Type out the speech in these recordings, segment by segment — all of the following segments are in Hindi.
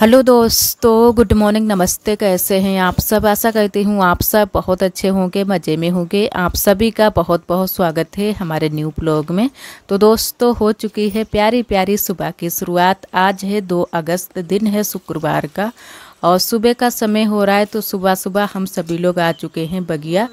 हेलो दोस्तों गुड मॉर्निंग नमस्ते कैसे हैं आप सब आशा करती हूँ आप सब बहुत अच्छे होंगे मज़े में होंगे आप सभी का बहुत बहुत स्वागत है हमारे न्यू ब्लॉग में तो दोस्तों हो चुकी है प्यारी प्यारी सुबह की शुरुआत आज है दो अगस्त दिन है शुक्रवार का और सुबह का समय हो रहा है तो सुबह सुबह हम सभी लोग आ चुके हैं बगिया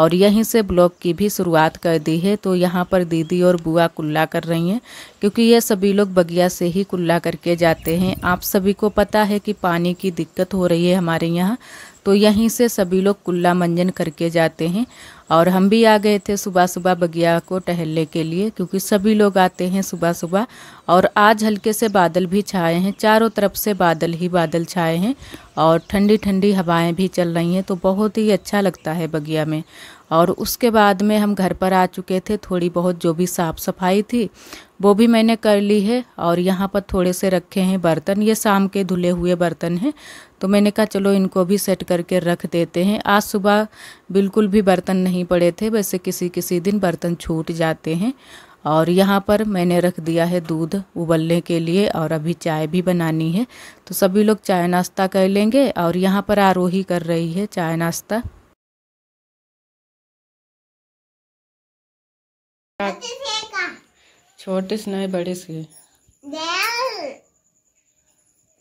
और यहीं से ब्लॉक की भी शुरुआत कर दी है तो यहाँ पर दीदी और बुआ कुल्ला कर रही हैं क्योंकि ये सभी लोग बगिया से ही कुल्ला करके जाते हैं आप सभी को पता है कि पानी की दिक्कत हो रही है हमारे यहाँ तो यहीं से सभी लोग कुल्ला मंजन करके जाते हैं और हम भी आ गए थे सुबह सुबह बगिया को टहलने के लिए क्योंकि सभी लोग आते हैं सुबह सुबह और आज हल्के से बादल भी छाए हैं चारों तरफ से बादल ही बादल छाए हैं और ठंडी ठंडी हवाएं भी चल रही हैं तो बहुत ही अच्छा लगता है बगिया में और उसके बाद में हम घर पर आ चुके थे थोड़ी बहुत जो भी साफ़ सफाई थी वो भी मैंने कर ली है और यहाँ पर थोड़े से रखे हैं बर्तन ये शाम के धुले हुए बर्तन हैं तो मैंने कहा चलो इनको भी सेट करके रख देते हैं आज सुबह बिल्कुल भी बर्तन नहीं पड़े थे वैसे किसी किसी दिन बर्तन छूट जाते हैं और यहाँ पर मैंने रख दिया है दूध उबलने के लिए और अभी चाय भी बनानी है तो सभी लोग चाय नाश्ता कर लेंगे और यहाँ पर आरोही कर रही है चाय नाश्ता छोटे से नहीं बड़े से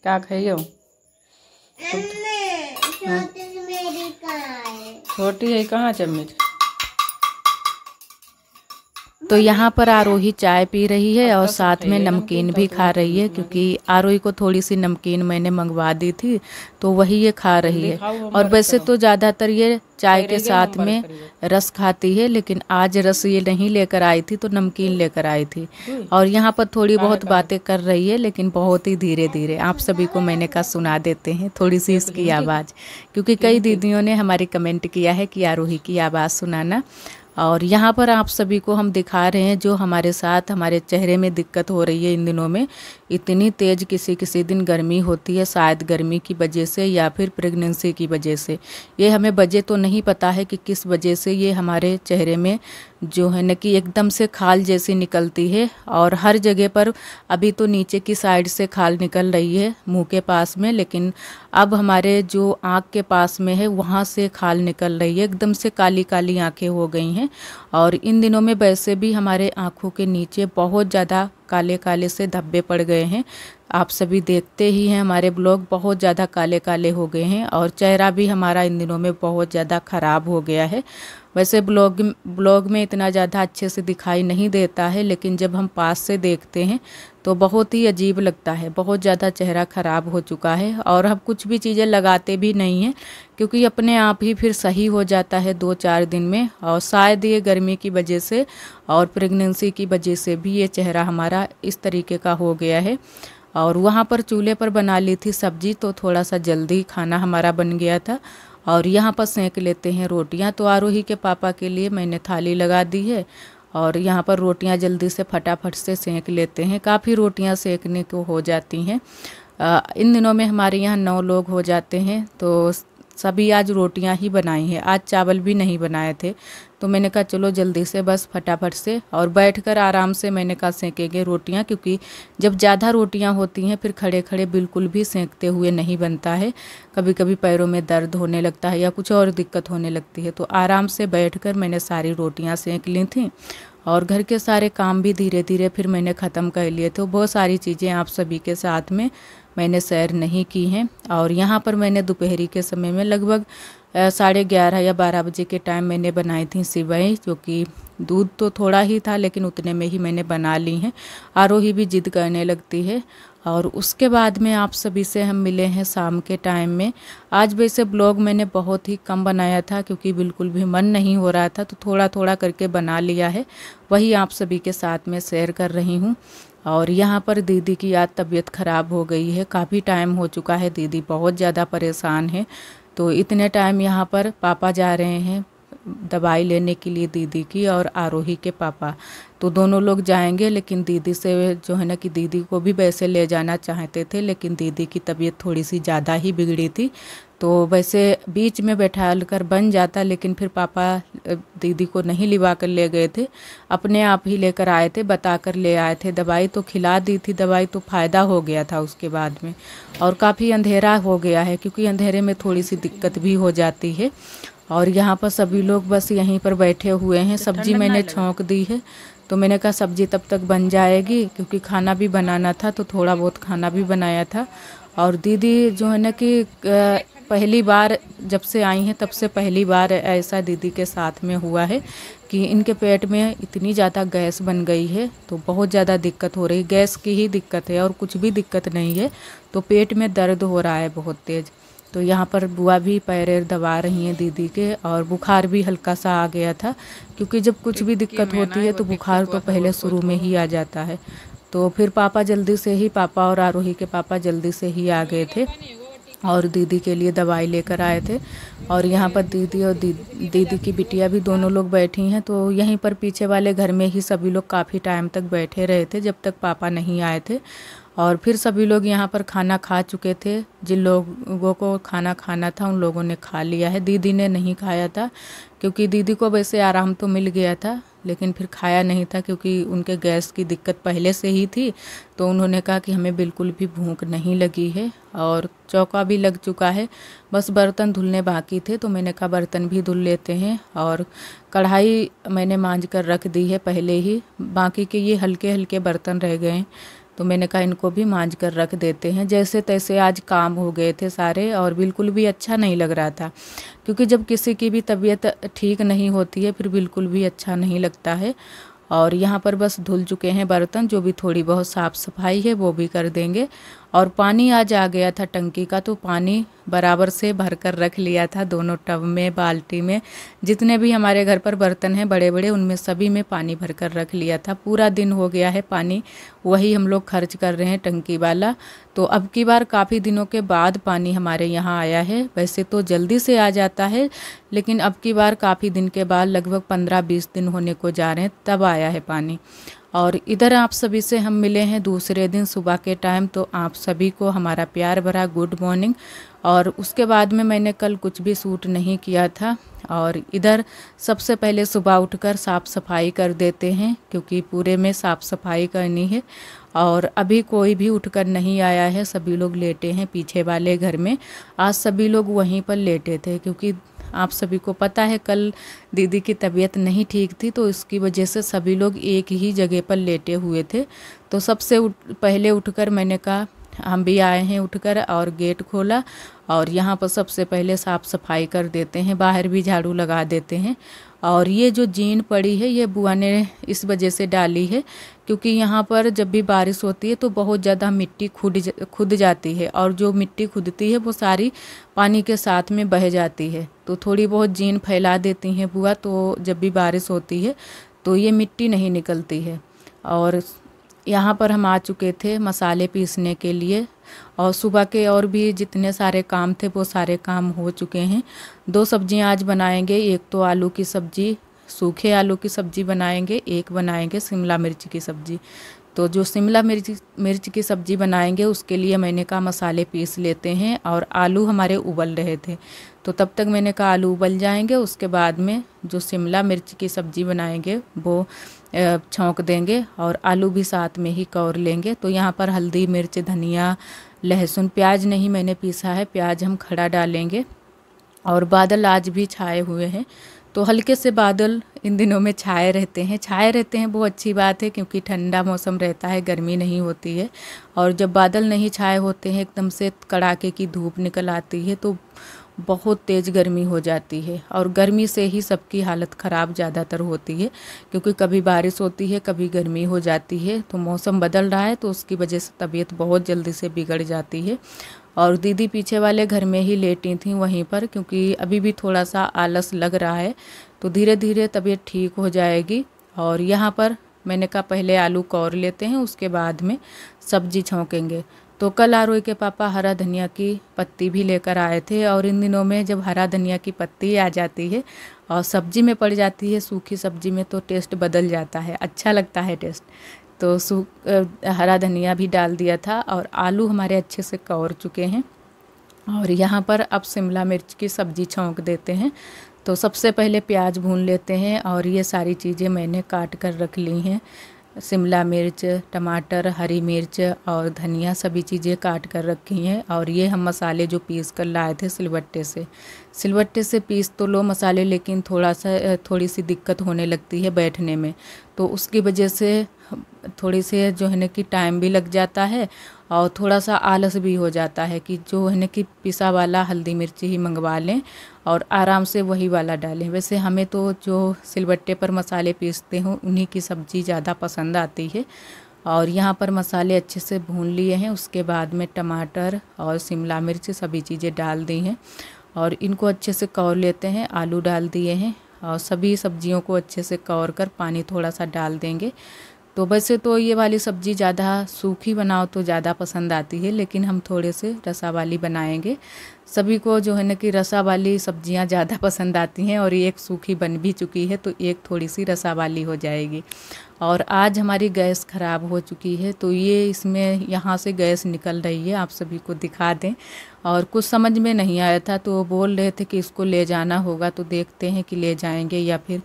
क्या खाइयो हाँ। छोटी है कहाँ चम्मच तो यहाँ पर आरोही चाय पी रही है और साथ में नमकीन भी खा रही है क्योंकि आरोही को थोड़ी सी नमकीन मैंने मंगवा दी थी तो वही ये खा रही है और वैसे तो ज़्यादातर ये चाय के साथ में रस खाती है लेकिन आज रस ये नहीं लेकर आई थी तो नमकीन लेकर आई थी और यहाँ पर थोड़ी बहुत बातें कर रही है लेकिन बहुत ही धीरे धीरे आप सभी को मैंने कहा सुना देते हैं थोड़ी सी इसकी आवाज़ क्योंकि कई दीदियों ने हमारी कमेंट किया है कि आरोही की आवाज़ सुनाना और यहाँ पर आप सभी को हम दिखा रहे हैं जो हमारे साथ हमारे चेहरे में दिक्कत हो रही है इन दिनों में इतनी तेज़ किसी किसी दिन गर्मी होती है शायद गर्मी की वजह से या फिर प्रेगनेंसी की वजह से ये हमें वजह तो नहीं पता है कि किस वजह से ये हमारे चेहरे में जो है न कि एकदम से खाल जैसी निकलती है और हर जगह पर अभी तो नीचे की साइड से खाल निकल रही है मुंह के पास में लेकिन अब हमारे जो आँख के पास में है वहाँ से खाल निकल रही है एकदम से काली काली आँखें हो गई हैं और इन दिनों में वैसे भी हमारे आँखों के नीचे बहुत ज़्यादा काले काले से धब्बे पड़ गए हैं आप सभी देखते ही हैं हमारे ब्लॉग बहुत ज़्यादा काले काले हो गए हैं और चेहरा भी हमारा इन दिनों में बहुत ज़्यादा ख़राब हो गया है वैसे ब्लॉग ब्लॉग में इतना ज़्यादा अच्छे से दिखाई नहीं देता है लेकिन जब हम पास से देखते हैं तो बहुत ही अजीब लगता है बहुत ज़्यादा चेहरा ख़राब हो चुका है और हम कुछ भी चीज़ें लगाते भी नहीं हैं क्योंकि अपने आप ही फिर सही हो जाता है दो चार दिन में और शायद ये गर्मी की वजह से और प्रेगनेंसी की वजह से भी ये चेहरा हमारा इस तरीके का हो गया है और वहाँ पर चूल्हे पर बना ली थी सब्जी तो थोड़ा सा जल्दी खाना हमारा बन गया था और यहाँ पर सेंक लेते हैं रोटियाँ तो आरोही के पापा के लिए मैंने थाली लगा दी है और यहाँ पर रोटियाँ जल्दी से फटाफट से सेंक लेते हैं काफ़ी रोटियाँ सेकने को हो जाती हैं इन दिनों में हमारे यहाँ नौ लोग हो जाते हैं तो सभी आज रोटियां ही बनाई हैं आज चावल भी नहीं बनाए थे तो मैंने कहा चलो जल्दी से बस फटाफट से और बैठकर आराम से मैंने कहा सेंकेंगे रोटियां क्योंकि जब ज़्यादा रोटियां होती हैं फिर खड़े खड़े बिल्कुल भी सेंकते हुए नहीं बनता है कभी कभी पैरों में दर्द होने लगता है या कुछ और दिक्कत होने लगती है तो आराम से बैठ मैंने सारी रोटियाँ सेंक ली थी और घर के सारे काम भी धीरे धीरे फिर मैंने ख़त्म कर लिए थे बहुत सारी चीज़ें आप सभी के साथ में मैंने सैर नहीं की हैं और यहाँ पर मैंने दोपहरी के समय में लगभग साढ़े ग्यारह या बारह बजे के टाइम मैंने बनाई थी सिवाई जो कि दूध तो थोड़ा ही था लेकिन उतने में ही मैंने बना ली हैं आरोही भी जिद करने लगती है और उसके बाद में आप सभी से हम मिले हैं शाम के टाइम में आज वैसे ब्लॉग मैंने बहुत ही कम बनाया था क्योंकि बिल्कुल भी मन नहीं हो रहा था तो थोड़ा थोड़ा करके बना लिया है वही आप सभी के साथ में शेयर कर रही हूँ और यहाँ पर दीदी की आज तबीयत ख़राब हो गई है काफ़ी टाइम हो चुका है दीदी बहुत ज़्यादा परेशान है तो इतने टाइम यहाँ पर पापा जा रहे हैं दवाई लेने के लिए दीदी की और आरोही के पापा तो दोनों लोग जाएंगे लेकिन दीदी से जो है ना कि दीदी को भी वैसे ले जाना चाहते थे लेकिन दीदी की तबीयत थोड़ी सी ज़्यादा ही बिगड़ी थी तो वैसे बीच में बैठा कर बन जाता लेकिन फिर पापा दीदी को नहीं लिवा कर ले गए थे अपने आप ही लेकर आए थे बता कर ले आए थे दवाई तो खिला दी थी दवाई तो फ़ायदा हो गया था उसके बाद में और काफ़ी अंधेरा हो गया है क्योंकि अंधेरे में थोड़ी सी दिक्कत भी हो जाती है और यहाँ पर सभी लोग बस यहीं पर बैठे हुए हैं तो सब्जी मैंने छोंक दी है तो मैंने कहा सब्जी तब तक बन जाएगी क्योंकि खाना भी बनाना था तो थोड़ा बहुत खाना भी बनाया था और दीदी जो है ना कि पहली बार जब से आई हैं तब से पहली बार ऐसा दीदी के साथ में हुआ है कि इनके पेट में इतनी ज़्यादा गैस बन गई है तो बहुत ज़्यादा दिक्कत हो रही गैस की ही दिक्कत है और कुछ भी दिक्कत नहीं है तो पेट में दर्द हो रहा है बहुत तेज़ तो यहाँ पर बुआ भी पैर दबा रही हैं दीदी के और बुखार भी हल्का सा आ गया था क्योंकि जब कुछ भी तो दिक्कत होती है तो बुखार तो, तो पहले शुरू में तो ही आ जाता है तो फिर पापा जल्दी से ही पापा और आरोही के पापा जल्दी से ही आ गए थे और दीदी के लिए दवाई लेकर आए थे और यहाँ पर दीदी और दी, दीदी की बिटिया भी दोनों लोग बैठी हैं तो यहीं पर पीछे वाले घर में ही सभी लोग काफ़ी टाइम तक बैठे रहे थे जब तक पापा नहीं आए थे और फिर सभी लोग यहाँ पर खाना खा चुके थे जिन लोगों को खाना खाना था उन लोगों ने खा लिया है दीदी ने नहीं खाया था क्योंकि दीदी को वैसे आराम तो मिल गया था लेकिन फिर खाया नहीं था क्योंकि उनके गैस की दिक्कत पहले से ही थी तो उन्होंने कहा कि हमें बिल्कुल भी भूख नहीं लगी है और चौका भी लग चुका है बस बर्तन धुलने बाकी थे तो मैंने कहा बर्तन भी धुल लेते हैं और कढ़ाई मैंने मांझ कर रख दी है पहले ही बाकी के ये हल्के हल्के बर्तन रह गए तो मैंने कहा इनको भी मांझ कर रख देते हैं जैसे तैसे आज काम हो गए थे सारे और बिल्कुल भी अच्छा नहीं लग रहा था क्योंकि जब किसी की भी तबीयत ठीक नहीं होती है फिर बिल्कुल भी अच्छा नहीं लगता है और यहाँ पर बस धुल चुके हैं बर्तन जो भी थोड़ी बहुत साफ़ सफाई है वो भी कर देंगे और पानी आज आ गया था टंकी का तो पानी बराबर से भर कर रख लिया था दोनों टब में बाल्टी में जितने भी हमारे घर पर बर्तन हैं बड़े बड़े उनमें सभी में पानी भर कर रख लिया था पूरा दिन हो गया है पानी वही हम लोग खर्च कर रहे हैं टंकी वाला तो अब की बार काफ़ी दिनों के बाद पानी हमारे यहाँ आया है वैसे तो जल्दी से आ जाता है लेकिन अब की बार काफ़ी दिन के बाद लगभग पंद्रह बीस दिन होने को जा रहे हैं तब आया है पानी और इधर आप सभी से हम मिले हैं दूसरे दिन सुबह के टाइम तो आप सभी को हमारा प्यार भरा गुड मॉर्निंग और उसके बाद में मैंने कल कुछ भी सूट नहीं किया था और इधर सबसे पहले सुबह उठकर साफ़ सफाई कर देते हैं क्योंकि पूरे में साफ़ सफाई करनी है और अभी कोई भी उठकर नहीं आया है सभी लोग लेटे हैं पीछे वाले घर में आज सभी लोग वहीं पर लेटे थे क्योंकि आप सभी को पता है कल दीदी की तबीयत नहीं ठीक थी तो इसकी वजह से सभी लोग एक ही जगह पर लेटे हुए थे तो सबसे उठ, पहले उठकर मैंने कहा हम भी आए हैं उठकर और गेट खोला और यहाँ पर सबसे पहले साफ़ सफाई कर देते हैं बाहर भी झाड़ू लगा देते हैं और ये जो जीन पड़ी है ये बुआ ने इस वजह से डाली है क्योंकि यहाँ पर जब भी बारिश होती है तो बहुत ज़्यादा मिट्टी खुद खुद जाती है और जो मिट्टी खुदती है वो सारी पानी के साथ में बह जाती है तो थोड़ी बहुत जीन फैला देती हैं बुआ तो जब भी बारिश होती है तो ये मिट्टी नहीं निकलती है और यहाँ पर हम आ चुके थे मसाले पीसने के लिए और सुबह के और भी जितने सारे काम थे वो सारे काम हो चुके हैं दो सब्जियाँ आज बनाएंगे एक तो आलू की सब्ज़ी सूखे आलू की सब्ज़ी बनाएंगे एक बनाएंगे शिमला मिर्च की सब्ज़ी तो जो शिमला मिर्च मिर्च की सब्ज़ी बनाएंगे उसके लिए मैंने कहा मसाले पीस लेते हैं और आलू हमारे उबल रहे थे तो तब तक मैंने कहा आलू उबल जाएंगे उसके बाद में जो शिमला मिर्च की सब्ज़ी बनाएंगे वो छोंक देंगे और आलू भी साथ में ही कौर लेंगे तो यहाँ पर हल्दी मिर्च धनिया लहसुन प्याज नहीं मैंने पीसा है प्याज हम खड़ा डालेंगे और बादल आज भी छाए हुए हैं तो हल्के से बादल इन दिनों में छाए रहते हैं छाए रहते हैं वो अच्छी बात है क्योंकि ठंडा मौसम रहता है गर्मी नहीं होती है और जब बादल नहीं छाए होते हैं एकदम से कड़ाके की धूप निकल आती है तो बहुत तेज़ गर्मी हो जाती है और गर्मी से ही सबकी हालत ख़राब ज़्यादातर होती है क्योंकि कभी बारिश होती है कभी गर्मी हो जाती है तो मौसम बदल रहा है तो उसकी वजह से तबीयत बहुत जल्दी से बिगड़ जाती है और दीदी पीछे वाले घर में ही लेटी थी वहीं पर क्योंकि अभी भी थोड़ा सा आलस लग रहा है तो धीरे धीरे तबीयत ठीक हो जाएगी और यहाँ पर मैंने कहा पहले आलू कौर लेते हैं उसके बाद में सब्जी छोंकेंगे तो कल आरोई के पापा हरा धनिया की पत्ती भी लेकर आए थे और इन दिनों में जब हरा धनिया की पत्ती आ जाती है और सब्जी में पड़ जाती है सूखी सब्जी में तो टेस्ट बदल जाता है अच्छा लगता है टेस्ट तो सूख हरा धनिया भी डाल दिया था और आलू हमारे अच्छे से कौर चुके हैं और यहाँ पर अब शिमला मिर्च की सब्ज़ी छोंक देते हैं तो सबसे पहले प्याज भून लेते हैं और ये सारी चीज़ें मैंने काट कर रख ली हैं शिमला मिर्च टमाटर हरी मिर्च और धनिया सभी चीज़ें काट कर रखी हैं और ये हम मसाले जो पीस कर लाए थे सिलबट्टे से सिलबट्टे से पीस तो लो मसाले लेकिन थोड़ा सा थोड़ी सी दिक्कत होने लगती है बैठने में तो उसकी वजह से थोड़े से जो है ना कि टाइम भी लग जाता है और थोड़ा सा आलस भी हो जाता है कि जो है ना कि पिसा वाला हल्दी मिर्ची ही मंगवा लें और आराम से वही वाला डालें वैसे हमें तो जो सिलबट्टे पर मसाले पीसते हूँ उन्हीं की सब्ज़ी ज़्यादा पसंद आती है और यहाँ पर मसाले अच्छे से भून लिए हैं उसके बाद में टमाटर और शिमला मिर्च सभी चीज़ें डाल दी हैं और इनको अच्छे से कौर लेते हैं आलू डाल दिए हैं और सभी सब्जियों को अच्छे से कौर कर पानी थोड़ा सा डाल देंगे तो वैसे तो ये वाली सब्ज़ी ज़्यादा सूखी बनाओ तो ज़्यादा पसंद आती है लेकिन हम थोड़े से रसा वाली बनाएंगे सभी को जो है ना कि रसा वाली सब्जियाँ ज़्यादा पसंद आती हैं और एक सूखी बन भी चुकी है तो एक थोड़ी सी रसा वाली हो जाएगी और आज हमारी गैस ख़राब हो चुकी है तो ये इसमें यहाँ से गैस निकल रही है आप सभी को दिखा दें और कुछ समझ में नहीं आया था तो वो बोल रहे थे कि इसको ले जाना होगा तो देखते हैं कि ले जाएंगे या फिर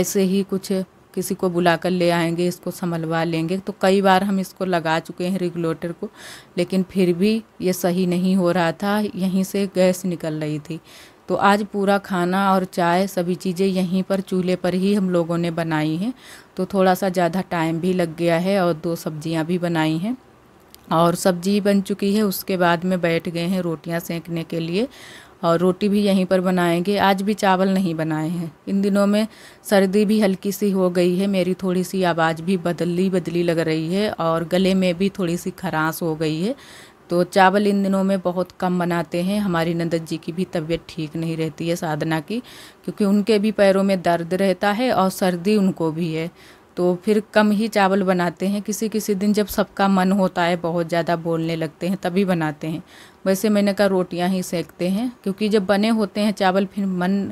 ऐसे ही कुछ किसी को बुला कर ले आएंगे इसको संभलवा लेंगे तो कई बार हम इसको लगा चुके हैं रेगुलेटर को लेकिन फिर भी ये सही नहीं हो रहा था यहीं से गैस निकल रही थी तो आज पूरा खाना और चाय सभी चीज़ें यहीं पर चूल्हे पर ही हम लोगों ने बनाई हैं तो थोड़ा सा ज़्यादा टाइम भी लग गया है और दो सब्जियां भी बनाई हैं और सब्जी बन चुकी है उसके बाद में बैठ गए हैं रोटियां सेंकने के लिए और रोटी भी यहीं पर बनाएंगे आज भी चावल नहीं बनाए हैं इन दिनों में सर्दी भी हल्की सी हो गई है मेरी थोड़ी सी आवाज़ भी बदली बदली लग रही है और गले में भी थोड़ी सी खराश हो गई है तो चावल इन दिनों में बहुत कम बनाते हैं हमारी नंदद जी की भी तबीयत ठीक नहीं रहती है साधना की क्योंकि उनके भी पैरों में दर्द रहता है और सर्दी उनको भी है तो फिर कम ही चावल बनाते हैं किसी किसी दिन जब सबका मन होता है बहुत ज़्यादा बोलने लगते हैं तभी बनाते हैं वैसे मैंने कहा रोटियां ही सेकते हैं क्योंकि जब बने होते हैं चावल फिर मन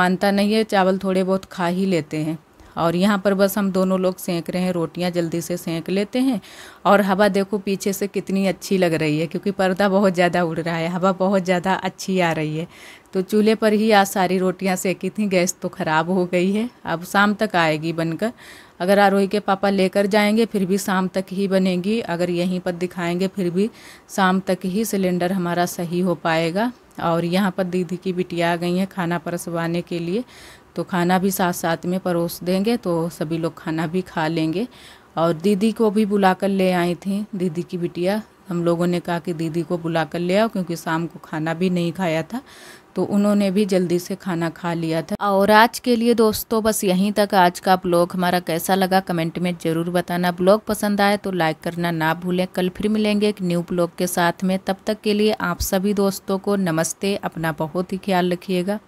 मानता नहीं है चावल थोड़े बहुत खा ही लेते हैं और यहाँ पर बस हम दोनों लोग सेंक रहे हैं रोटियाँ जल्दी से सेंक लेते हैं और हवा देखो पीछे से कितनी अच्छी लग रही है क्योंकि पर्दा बहुत ज़्यादा उड़ रहा है हवा बहुत ज़्यादा अच्छी आ रही है तो चूल्हे पर ही आज सारी रोटियाँ सेकी थी गैस तो ख़राब हो गई है अब शाम तक आएगी बनकर अगर आरोही के पापा लेकर जाएंगे फिर भी शाम तक ही बनेगी अगर यहीं पर दिखाएंगे फिर भी शाम तक ही सिलेंडर हमारा सही हो पाएगा और यहाँ पर दीदी की बिटिया आ गई हैं खाना परसवाने के लिए तो खाना भी साथ साथ में परोस देंगे तो सभी लोग खाना भी खा लेंगे और दीदी को भी बुला कर ले आई थी दीदी की बिटिया हम लोगों ने कहा कि दीदी को बुला कर ले आओ क्योंकि शाम को खाना भी नहीं खाया था तो उन्होंने भी जल्दी से खाना खा लिया था और आज के लिए दोस्तों बस यहीं तक आज का ब्लॉग हमारा कैसा लगा कमेंट में ज़रूर बताना ब्लॉग पसंद आए तो लाइक करना ना भूलें कल फिर मिलेंगे एक न्यू ब्लॉग के साथ में तब तक के लिए आप सभी दोस्तों को नमस्ते अपना बहुत ही ख्याल रखिएगा